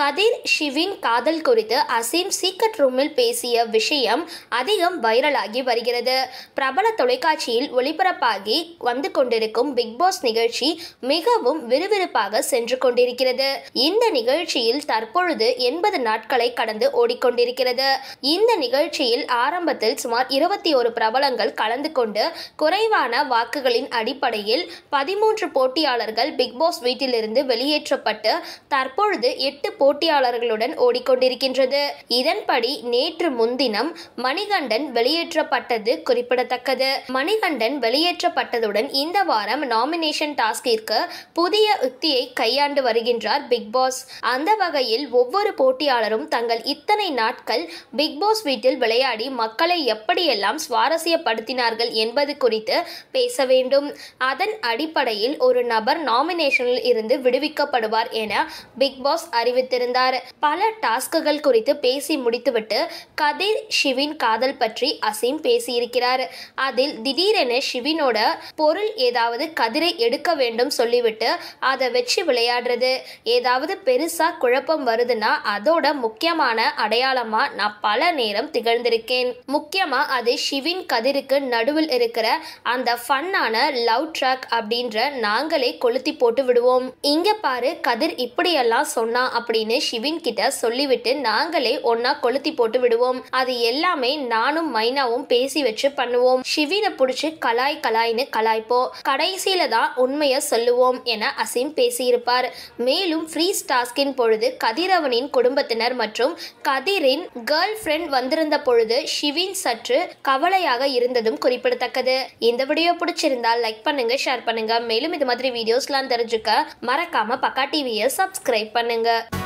கதிர் ஷிவின் காதல் குறித்து அசீம் சீக்ரெட் ரூமில் பேசிய விஷயம் அதிகம் வைரலாகி வருகிறது பிரபல தொலைக்காட்சியில் ஒளிபரப்பாகி வந்து கொண்டிருக்கும் பிக் பாஸ் நிகழ்ச்சி மிகவும் விறுவிறுப்பாக சென்று கொண்டிருக்கிறது இந்த நிகழ்ச்சியில் தற்பொழுது எண்பது நாட்களை கடந்து ஓடிக்கொண்டிருக்கிறது இந்த நிகழ்ச்சியில் ஆரம்பத்தில் சுமார் இருபத்தி ஒரு பிரபலங்கள் கலந்து கொண்டு குறைவான வாக்குகளின் அடிப்படையில் பதிமூன்று போட்டியாளர்கள் பிக் பாஸ் வீட்டிலிருந்து வெளியேற்றப்பட்டு தற்பொழுது எட்டு போட்டியாளர்களுடன் ஓடிக்கொண்டிருக்கின்றது இதன்படி நேற்று முன்தினம் மணிகண்டன் வெளியேற்றப்பட்டது குறிப்பிடத்தக்கது மணிகண்டன் வெளியேற்றப்பட்டதுடன் இந்த வாரம் நாமினேஷன் டாஸ்கிற்கு புதிய உத்தியை கையாண்டு வருகின்றார் பிக் பாஸ் அந்த வகையில் ஒவ்வொரு போட்டியாளரும் தங்கள் இத்தனை நாட்கள் பிக் பாஸ் வீட்டில் விளையாடி மக்களை எப்படியெல்லாம் சுவாரஸ்யப்படுத்தினார்கள் என்பது குறித்து பேச வேண்டும் அதன் அடிப்படையில் ஒரு நபர் நாமினேஷனில் இருந்து விடுவிக்கப்படுவார் என பிக் பாஸ் அறிவித்து வைத்திருந்தார் பல டாஸ்குகள் குறித்து பேசி முடித்துவிட்டு கதை ஷிவின் காதல் பற்றி அசீம் பேசியிருக்கிறார் அதில் திடீரென ஷிவினோட பொருள் ஏதாவது கதிரை எடுக்க வேண்டும் சொல்லிவிட்டு அதை வச்சு விளையாடுறது ஏதாவது பெருசாக குழப்பம் வருதுன்னா அதோட முக்கியமான அடையாளமாக நான் பல நேரம் திகழ்ந்திருக்கேன் முக்கியமாக அது ஷிவின் கதிருக்கு நடுவில் இருக்கிற அந்த ஃபன்னான லவ் ட்ராக் அப்படின்ற நாங்களே கொளுத்தி போட்டு விடுவோம் இங்கே பாரு கதிர் இப்படியெல்லாம் சொன்னா அப்படின்னு அப்படின்னு ஷிவின் கிட்ட சொல்லிவிட்டு நாங்களே ஒன்னா கொளுத்தி போட்டு விடுவோம் அது எல்லாமே நானும் மைனாவும் பேசி வச்சு பண்ணுவோம் ஷிவினை பிடிச்சி கலாய் கலாய்னு கலாய்ப்போம் கடைசியில தான் உண்மையை சொல்லுவோம் என அசீம் பேசியிருப்பார் மேலும் ஃப்ரீ ஸ்டாஸ்கின் பொழுது கதிரவனின் குடும்பத்தினர் மற்றும் கதிரின் கேர்ள் ஃப்ரெண்ட் வந்திருந்த பொழுது ஷிவின் சற்று கவலையாக இருந்ததும் குறிப்பிடத்தக்கது இந்த வீடியோ பிடிச்சிருந்தா லைக் பண்ணுங்க ஷேர் பண்ணுங்க மேலும் இது மாதிரி வீடியோஸ்லாம் தெரிஞ்சுக்க மறக்காம பக்கா டிவியை சப்ஸ்கிரைப் பண்ணுங்க